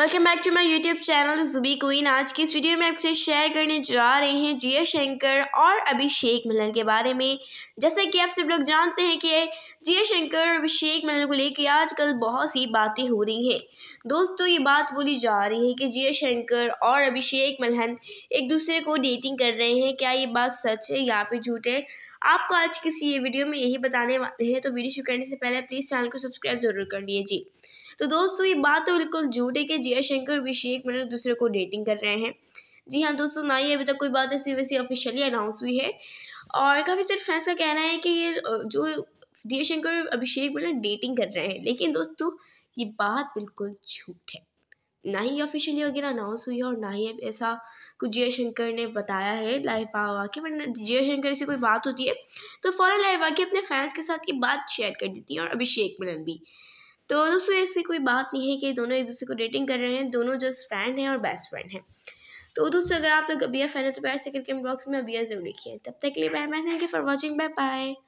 welcome back to my YouTube channel Jubi queen आज की इस वीडियो में आपसे शेयर करने जा रहे हैं जिया शंकर और अभिषेक मिलन के बारे में जैसे कि आप सब लोग जानते हैं कि जिया शंकर अभिषेक मिलन को लेकर आजकल बहुत सी बातें हो रही हैं दोस्तों ये बात बोली जा रही है कि जिया शंकर और अभिषेक मिलन एक दूसरे को डेटिंग कर रहे हैं क्या ये बात सच है या फिर झूठ है आपको आज किसी ये वीडियो में यही बताने वाले हैं तो वीडियो शुरू करने से पहले प्लीज़ चैनल को सब्सक्राइब जरूर कर लीजिए तो दोस्तों ये बात तो बिल्कुल झूठ है कि जयशंकर और अभिषेक मतलब दूसरे को डेटिंग कर रहे हैं जी हाँ दोस्तों ना ही अभी तक कोई बात ऐसी वैसी ऑफिशियली अनाउंस हुई है और काफ़ी सारे फैंस का कहना है कि ये जो जयशंकर और अभिषेक मतलब डेटिंग कर रहे हैं लेकिन दोस्तों ये बात बिल्कुल झूठ है ना ही ऑफिशियली वगैरह अनाउंस हुई है और ना ही ऐसा कुछ जयशंकर ने बताया है लाइव आके वरना जयशंकर से कोई बात होती है तो फ़ौरन लाइव आके अपने फैंस के साथ की बात शेयर कर देती है और अभिषेक मिलन भी तो दोस्तों ऐसी कोई बात नहीं है कि दोनों एक दूसरे को डेटिंग कर रहे हैं दोनों जस्ट फ्रेंड हैं और बेस्ट फ्रेंड हैं तो दोस्तों अगर आप लोग अबिया फैन है तो प्यार से करके बॉक्स में अबिया जरूर लिखिए तब तक के लिए bye bye thank you for watching bye bye